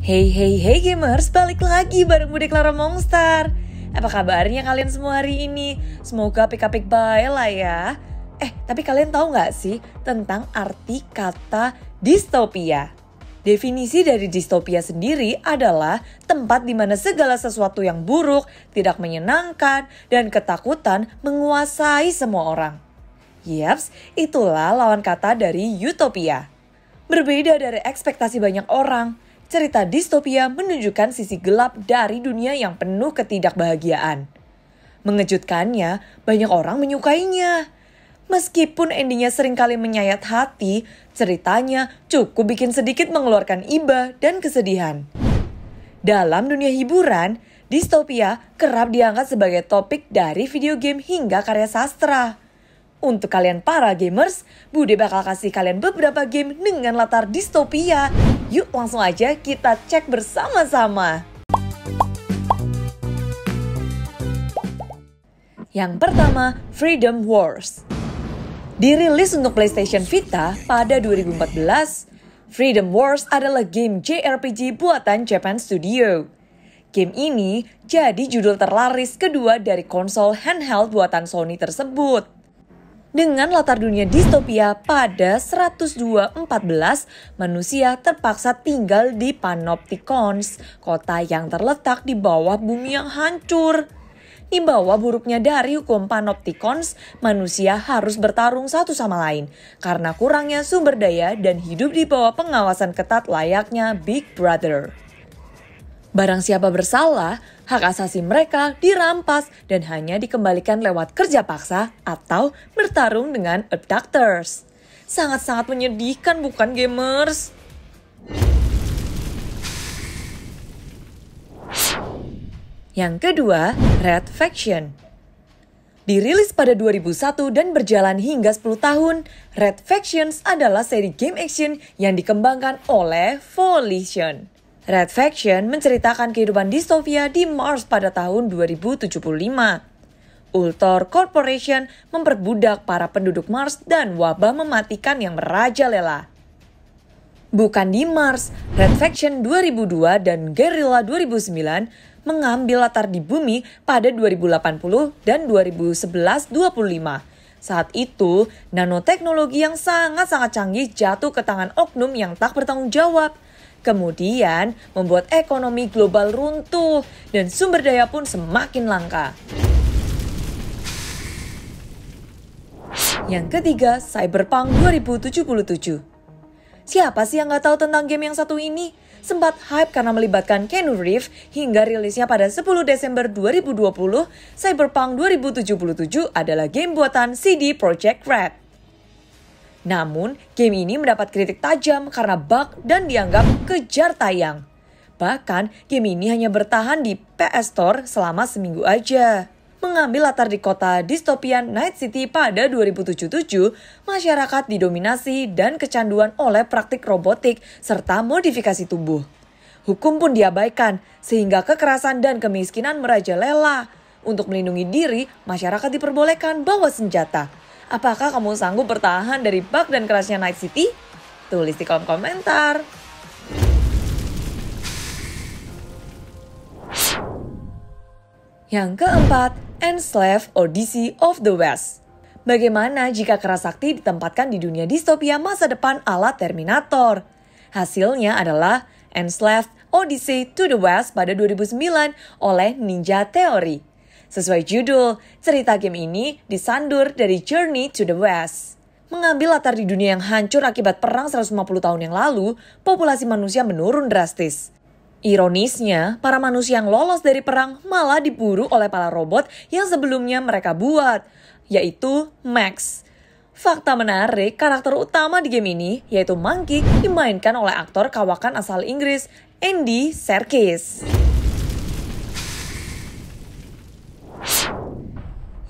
Hey hey hey gamers, balik lagi bareng Bude Clara Monster. Apa kabarnya kalian semua hari ini? Semoga pikapik baik lah ya Eh, tapi kalian tahu nggak sih tentang arti kata distopia? Definisi dari distopia sendiri adalah tempat di mana segala sesuatu yang buruk, tidak menyenangkan, dan ketakutan menguasai semua orang. Yaps, itulah lawan kata dari utopia. Berbeda dari ekspektasi banyak orang, cerita distopia menunjukkan sisi gelap dari dunia yang penuh ketidakbahagiaan. Mengejutkannya, banyak orang menyukainya. Meskipun endingnya seringkali menyayat hati, ceritanya cukup bikin sedikit mengeluarkan iba dan kesedihan. Dalam dunia hiburan, distopia kerap diangkat sebagai topik dari video game hingga karya sastra. Untuk kalian para gamers, Bude bakal kasih kalian beberapa game dengan latar distopia Yuk langsung aja kita cek bersama-sama. Yang pertama, Freedom Wars. Dirilis untuk PlayStation Vita pada 2014, Freedom Wars adalah game JRPG buatan Japan Studio. Game ini jadi judul terlaris kedua dari konsol handheld buatan Sony tersebut. Dengan latar dunia distopia pada 102.14, manusia terpaksa tinggal di Panopticons, kota yang terletak di bawah bumi yang hancur. Di bawah buruknya dari hukum Panopticons, manusia harus bertarung satu sama lain karena kurangnya sumber daya dan hidup di bawah pengawasan ketat layaknya Big Brother. Barang siapa bersalah, hak asasi mereka dirampas dan hanya dikembalikan lewat kerja paksa atau bertarung dengan abductors. Sangat-sangat menyedihkan bukan gamers? Yang kedua, Red Faction. Dirilis pada 2001 dan berjalan hingga 10 tahun, Red Factions adalah seri game action yang dikembangkan oleh Volition. Red Faction menceritakan kehidupan distopia di Mars pada tahun 2075. Ultor Corporation memperbudak para penduduk Mars dan wabah mematikan yang merajalela. Bukan di Mars, Red Faction 2002 dan Guerrilla 2009 mengambil latar di bumi pada 2080 dan 2011 Saat itu, nanoteknologi yang sangat-sangat canggih jatuh ke tangan oknum yang tak bertanggung jawab – kemudian membuat ekonomi global runtuh dan sumber daya pun semakin langka. Yang ketiga, Cyberpunk 2077. Siapa sih yang nggak tahu tentang game yang satu ini? Sempat hype karena melibatkan Keanu Reeves hingga rilisnya pada 10 Desember 2020, Cyberpunk 2077 adalah game buatan CD Projekt Red. Namun, game ini mendapat kritik tajam karena bug dan dianggap kejar tayang. Bahkan, game ini hanya bertahan di PS Store selama seminggu aja. Mengambil latar di kota distopian Night City pada 2077, masyarakat didominasi dan kecanduan oleh praktik robotik serta modifikasi tubuh. Hukum pun diabaikan, sehingga kekerasan dan kemiskinan merajalela. Untuk melindungi diri, masyarakat diperbolehkan bawa senjata, Apakah kamu sanggup bertahan dari bug dan kerasnya Night City? Tulis di kolom komentar. Yang keempat, Enslave Odyssey of the West. Bagaimana jika keras sakti ditempatkan di dunia distopia masa depan ala Terminator? Hasilnya adalah Enslaved Odyssey to the West pada 2009 oleh Ninja Theory. Sesuai judul, cerita game ini disandur dari Journey to the West. Mengambil latar di dunia yang hancur akibat perang 150 tahun yang lalu, populasi manusia menurun drastis. Ironisnya, para manusia yang lolos dari perang malah diburu oleh para robot yang sebelumnya mereka buat, yaitu Max. Fakta menarik, karakter utama di game ini, yaitu Monkey, dimainkan oleh aktor kawakan asal Inggris, Andy Serkis.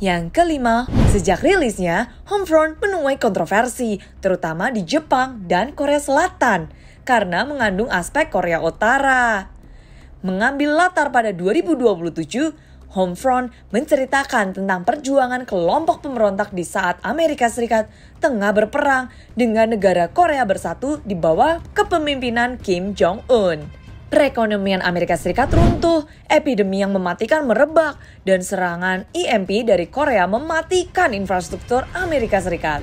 Yang kelima, sejak rilisnya, Homefront menuai kontroversi, terutama di Jepang dan Korea Selatan, karena mengandung aspek Korea Utara. Mengambil latar pada 2027, Homefront menceritakan tentang perjuangan kelompok pemberontak di saat Amerika Serikat tengah berperang dengan negara Korea Bersatu di bawah kepemimpinan Kim Jong-un perekonomian Amerika Serikat runtuh, epidemi yang mematikan merebak, dan serangan EMP dari Korea mematikan infrastruktur Amerika Serikat.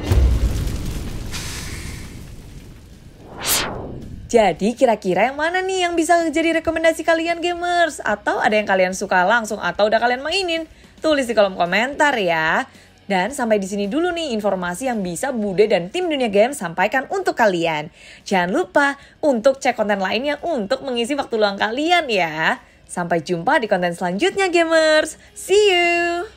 Jadi kira-kira yang mana nih yang bisa jadi rekomendasi kalian gamers? Atau ada yang kalian suka langsung atau udah kalian mainin? Tulis di kolom komentar ya. Dan sampai di sini dulu nih informasi yang bisa Bude dan tim Dunia Game sampaikan untuk kalian. Jangan lupa untuk cek konten lainnya untuk mengisi waktu luang kalian ya. Sampai jumpa di konten selanjutnya gamers. See you.